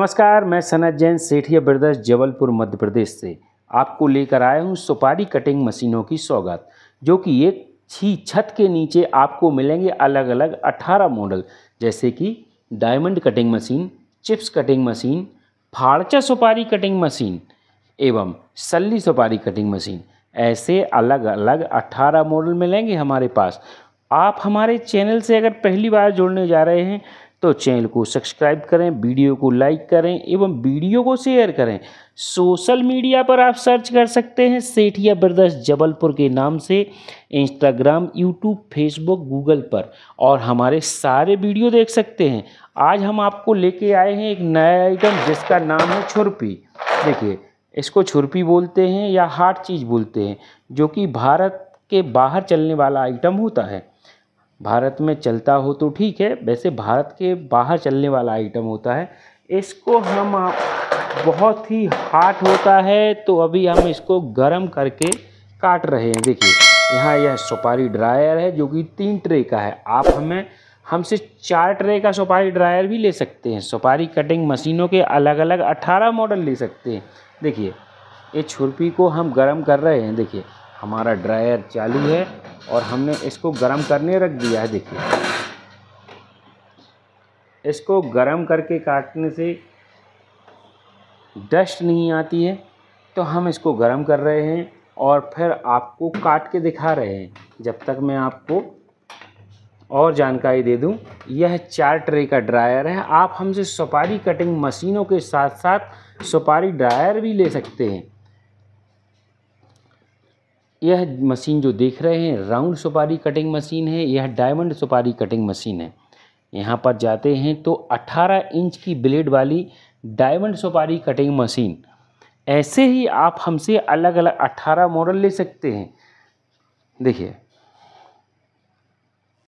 नमस्कार मैं सनत जैन सेठिया ब्रदर्स जबलपुर मध्य प्रदेश से आपको लेकर आया हूँ सुपारी कटिंग मशीनों की सौगात जो कि एक छी छत के नीचे आपको मिलेंगे अलग अलग 18 मॉडल जैसे कि diamond cutting machine chips cutting machine फाड़चा सुपारी कटिंग मशीन एवं सल्ली सुपारी कटिंग मशीन ऐसे अलग अलग 18 मॉडल मिलेंगे हमारे पास आप हमारे चैनल से अगर पहली बार जुड़ने जा रहे हैं तो चैनल को सब्सक्राइब करें वीडियो को लाइक करें एवं वीडियो को शेयर करें सोशल मीडिया पर आप सर्च कर सकते हैं सेठिया ब्रदर्स जबलपुर के नाम से इंस्टाग्राम यूट्यूब फेसबुक गूगल पर और हमारे सारे वीडियो देख सकते हैं आज हम आपको लेके आए हैं एक नया आइटम जिसका नाम है छुरपी देखिए इसको छुरपी बोलते हैं या हार्ड चीज़ बोलते हैं जो कि भारत के बाहर चलने वाला आइटम होता है भारत में चलता हो तो ठीक है वैसे भारत के बाहर चलने वाला आइटम होता है इसको हम बहुत ही हार्ट होता है तो अभी हम इसको गर्म करके काट रहे हैं देखिए यहाँ यह सुपारी ड्रायर है जो कि तीन ट्रे का है आप हमें हमसे चार ट्रे का सुपारी ड्रायर भी ले सकते हैं सुपारी कटिंग मशीनों के अलग अलग अट्ठारह मॉडल ले सकते हैं देखिए ये छुरपी को हम गर्म कर रहे हैं देखिए हमारा ड्रायर चालू है और हमने इसको गर्म करने रख दिया है देखिए इसको गर्म करके काटने से डस्ट नहीं आती है तो हम इसको गर्म कर रहे हैं और फिर आपको काट के दिखा रहे हैं जब तक मैं आपको और जानकारी दे दूं यह चार ट्रे का ड्रायर है आप हमसे सुपारी कटिंग मशीनों के साथ साथ सुपारी ड्रायर भी ले सकते हैं यह मशीन जो देख रहे हैं राउंड सुपारी कटिंग मशीन है यह डायमंड सुपारी कटिंग मशीन है यहाँ पर जाते हैं तो 18 इंच की ब्लेड वाली डायमंड सुपारी कटिंग मशीन ऐसे ही आप हमसे अलग अलग 18 मॉडल ले सकते हैं देखिए